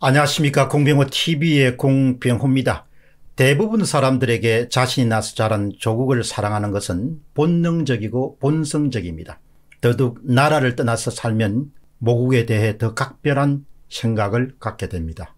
안녕하십니까 공병호TV의 공병호입니다. 대부분 사람들에게 자신이 나서 자란 조국을 사랑하는 것은 본능적이고 본성적입니다. 더더욱 나라를 떠나서 살면 모국에 대해 더 각별한 생각을 갖게 됩니다.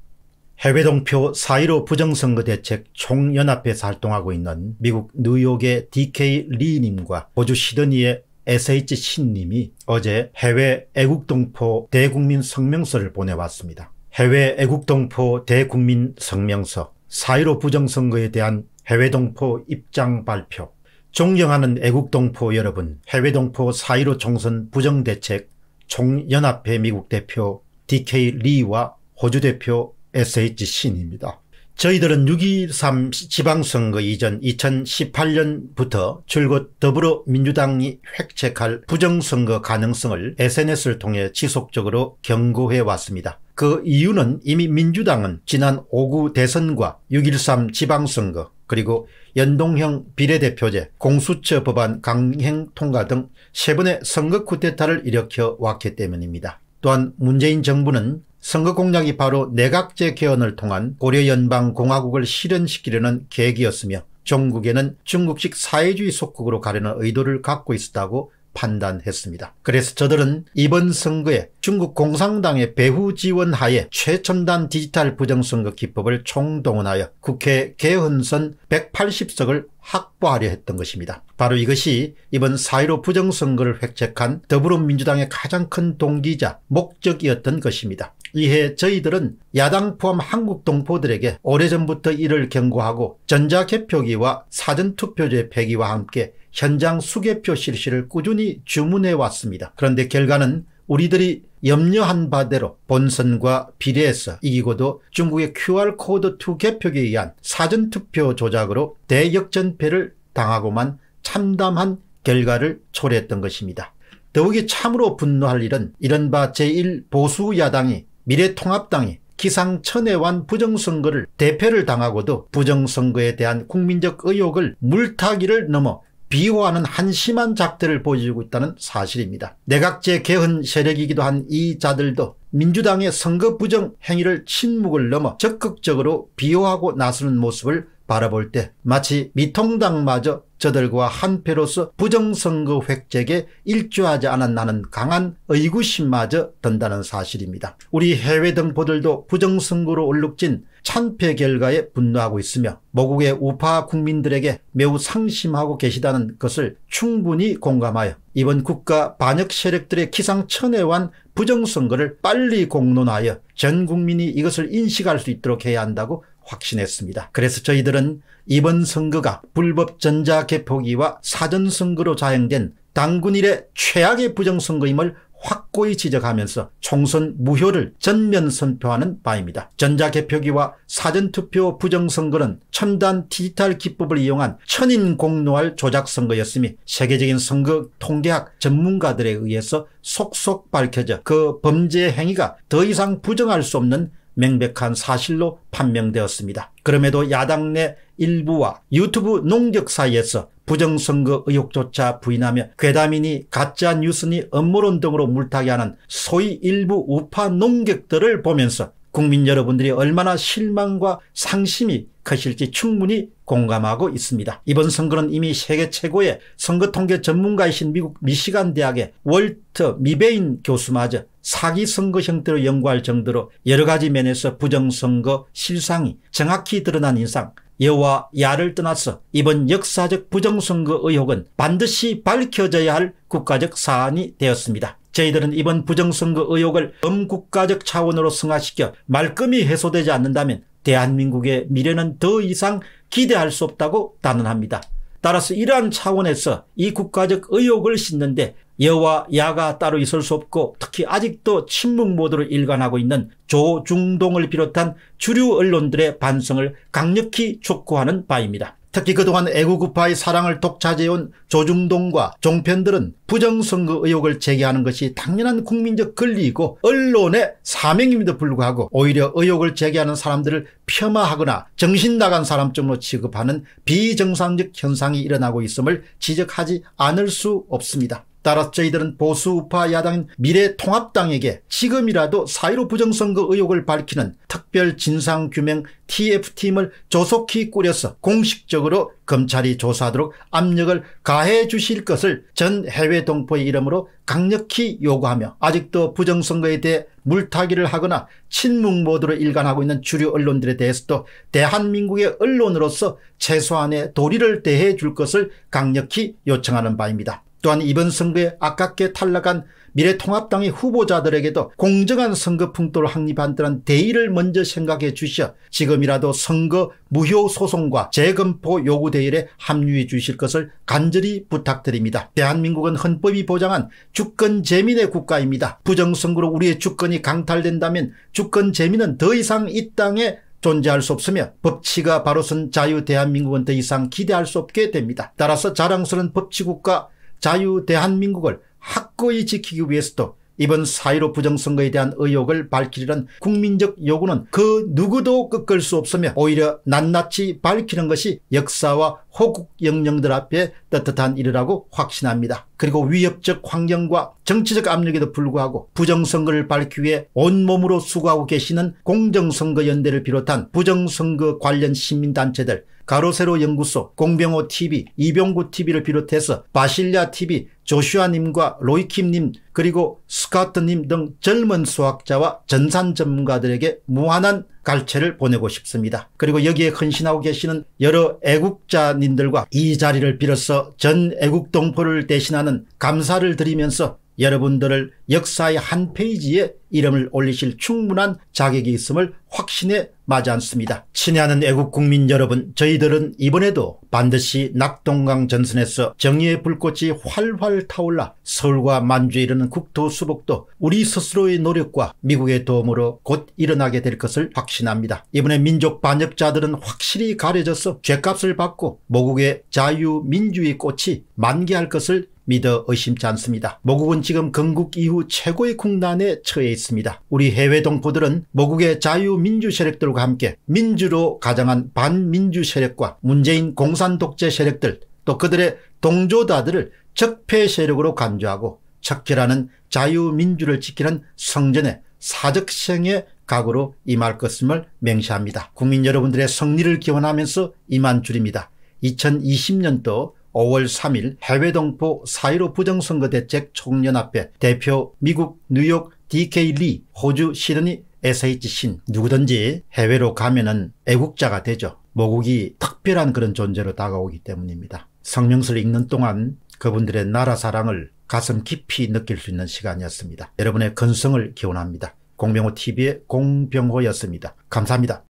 해외 동표 4.15 부정선거 대책 총연합회에서 활동하고 있는 미국 뉴욕의 DK 리님과 호주 시드니의 SH 신님이 어제 해외 애국동포 대국민 성명서를 보내왔습니다. 해외 애국동포 대국민 성명서, 4.15 부정선거에 대한 해외동포 입장 발표, 존경하는 애국동포 여러분, 해외동포 4.15 총선 부정대책 총연합회 미국 대표 DK 리와 호주 대표 SH 신입니다. 저희들은 6.23 지방선거 이전 2018년부터 줄곧 더불어민주당이 획책할 부정선거 가능성을 SNS를 통해 지속적으로 경고해 왔습니다. 그 이유는 이미 민주당은 지난 5구 대선과 6.13 지방선거 그리고 연동형 비례대표제 공수처 법안 강행 통과 등 세 번의 선거 쿠데타를 일으켜 왔기 때문입니다. 또한 문재인 정부는 선거 공약이 바로 내각제 개헌을 통한 고려연방공화국을 실현시키려는 계획이었으며 종국에는 중국식 사회주의 속국으로 가려는 의도를 갖고 있었다고 판단했습니다. 그래서 저들은 이번 선거에 중국 공산당의 배후 지원 하에 최첨단 디지털 부정선거 기법을 총동원하여 국회 개헌선 180석을 확보하려 했던 것입니다. 바로 이것이 이번 4.15 부정선거를 획책한 더불어민주당의 가장 큰 동기자 목적이었던 것입니다. 이해 저희들은 야당 포함 한국 동포들에게 오래전부터 이를 경고하고 전자개표기와 사전투표제 폐기와 함께 현장 수개표 실시를 꾸준히 주문해 왔습니다. 그런데 결과는 우리들이 염려한 바대로 본선과 비례해서 이기고도 중국의 QR코드 2 개표기에 의한 사전투표 조작으로 대역전패를 당하고만 참담한 결과를 초래했던 것입니다. 더욱이 참으로 분노할 일은 이른바 제1보수야당이 미래통합당이 기상천외한 부정선거를 대표를 당하고도 부정선거에 대한 국민적 의혹을 물타기를 넘어 비호하는 한심한 작태를 보여주고 있다는 사실입니다. 내각제 개헌 세력이기도 한 이 자들도 민주당의 선거 부정 행위를 침묵을 넘어 적극적으로 비호하고 나서는 모습을 바라볼 때 마치 미통당마저 저들과 한패로서 부정선거 획책에 일조하지 않았나는 강한 의구심마저 든다는 사실입니다. 우리 해외 등포들도 부정선거로 얼룩진 참패 결과에 분노하고 있으며 모국의 우파 국민들에게 매우 상심하고 계시다는 것을 충분히 공감하여 이번 국가 반역 세력들의 기상천외한 부정선거를 빨리 공론하여 전 국민이 이것을 인식할 수 있도록 해야 한다고 확신했습니다. 그래서 저희들은 이번 선거가 불법 전자개포기와 사전선거로 자행된 당군일의 최악의 부정선거임을 확고히 지적하면서 총선 무효를 전면 선표하는 바입니다. 전자개표기와 사전투표 부정선거는 첨단 디지털 기법을 이용한 천인 공노할 조작선거였으니 세계적인 선거 통계학 전문가들에 의해서 속속 밝혀져 그 범죄 행위가 더 이상 부정할 수 없는 명백한 사실로 판명되었습니다. 그럼에도 야당 내 일부와 유튜브 농객 사이에서 부정선거 의혹조차 부인하며 괴담이니 가짜뉴스니 음모론 등으로 물타기하는 소위 일부 우파 농객들을 보면서 국민 여러분들이 얼마나 실망과 상심이 커실지 충분히 공감하고 있습니다. 이번 선거는 이미 세계 최고의 선거통계 전문가이신 미국 미시간 대학의 월터 미베인 교수마저 사기 선거 형태로 연구할 정도로 여러 가지 면에서 부정선거 실상이 정확히 드러난 인상 여와 야를 떠나서 이번 역사적 부정선거 의혹은 반드시 밝혀져야 할 국가적 사안이 되었습니다. 저희들은 이번 부정선거 의혹을 범국가적 차원으로 승화시켜 말끔히 해소되지 않는다면 대한민국의 미래는 더 이상 기대할 수 없다고 단언합니다. 따라서 이러한 차원에서 이 국가적 의혹을 싣는데 여와 야가 따로 있을 수 없고 특히 아직도 침묵 모드로 일관하고 있는 조중동을 비롯한 주류 언론들의 반성을 강력히 촉구하는 바입니다. 특히 그동안 애국우파의 사랑을 독차지해온 조중동과 종편들은 부정선거 의혹을 제기하는 것이 당연한 국민적 권리이고 언론의 사명임에도 불구하고 오히려 의혹을 제기하는 사람들을 폄하하거나 정신나간 사람쯤으로 취급하는 비정상적 현상이 일어나고 있음을 지적하지 않을 수 없습니다. 따라서 저희들은 보수우파 야당 미래통합당에게 지금이라도 사1로 부정선거 그 의혹을 밝히는 특별진상규명 TF팀을 조속히 꾸려서 공식적으로 검찰이 조사하도록 압력을 가해 주실 것을 전 해외 동포의 이름으로 강력히 요구하며 아직도 부정선거에 대해 물타기를 하거나 친문 모드로 일관하고 있는 주류 언론들에 대해서도 대한민국의 언론으로서 최소한의 도리를 대해 줄 것을 강력히 요청하는 바입니다. 또한 이번 선거에 아깝게 탈락한 미래통합당의 후보자들에게도 공정한 선거 풍토를 확립한다는 대의를 먼저 생각해 주셔 지금이라도 선거 무효 소송과 재검포 요구 대의에 합류해 주실 것을 간절히 부탁드립니다. 대한민국은 헌법이 보장한 주권 재민의 국가입니다. 부정선거로 우리의 주권이 강탈된다면 주권 재민은 더 이상 이 땅에 존재할 수 없으며 법치가 바로선 자유 대한민국은 더 이상 기대할 수 없게 됩니다. 따라서 자랑스러운 법치국가 자유 대한민국을 확고히 지키기 위해서도 이번 사1로 부정선거에 대한 의혹을 밝히려는 국민적 요구는 그 누구도 꺾을 수 없으며 오히려 낱낱이 밝히는 것이 역사와 호국 영령들 앞에 떳떳한 일이라고 확신합니다. 그리고 위협적 환경과 정치적 압력에도 불구하고 부정선거를 밝히 위해 온몸으로 수고하고 계시는 공정선거연대를 비롯한 부정선거 관련 시민단체들 가로세로 연구소, 공병호 TV, 이병구 TV를 비롯해서 바실리아 TV, 조슈아님과 로이킴님 그리고 스카트님 등 젊은 수학자와 전산 전문가들에게 무한한 갈채를 보내고 싶습니다. 그리고 여기에 헌신하고 계시는 여러 애국자님들과 이 자리를 빌어서 전 애국동포를 대신하는 감사를 드리면서 여러분들을 역사의 한 페이지에 이름을 올리실 충분한 자격이 있음을 확신에 마지 않습니다. 친애하는 애국 국민 여러분 저희들은 이번에도 반드시 낙동강 전선에서 정의의 불꽃이 활활 타올라 서울과 만주에 이르는 국토 수복도 우리 스스로의 노력과 미국의 도움으로 곧 일어나게 될 것을 확신합니다. 이번에 민족 반역자들은 확실히 가려져서 죄값을 받고 모국의 자유민주의 꽃이 만개할 것을 믿어 의심치 않습니다. 모국은 지금 건국 이후 최고의 국난에 처해 있습니다. 우리 해외 동포들은 모국의 자유민주 세력들과 함께 민주로 가장한 반민주 세력과 문재인 공산 독재 세력들 또 그들의 동조자들을 적폐 세력으로 간주하고 척결하는 자유민주를 지키는 성전의 사적생의 각오로 임할 것임을 명시합니다 국민 여러분들의 승리를 기원하면서 이만 줄입니다. 2020년도 5월 3일 해외 동포 4.15 부정선거 대책 총연합회 대표 미국 뉴욕 DK 리 호주 시드니 SH 신 누구든지 해외로 가면은 애국자가 되죠. 모국이 특별한 그런 존재로 다가오기 때문입니다. 성명서를 읽는 동안 그분들의 나라 사랑을 가슴 깊이 느낄 수 있는 시간이었습니다. 여러분의 건성을 기원합니다. 공병호 TV의 공병호였습니다. 감사합니다.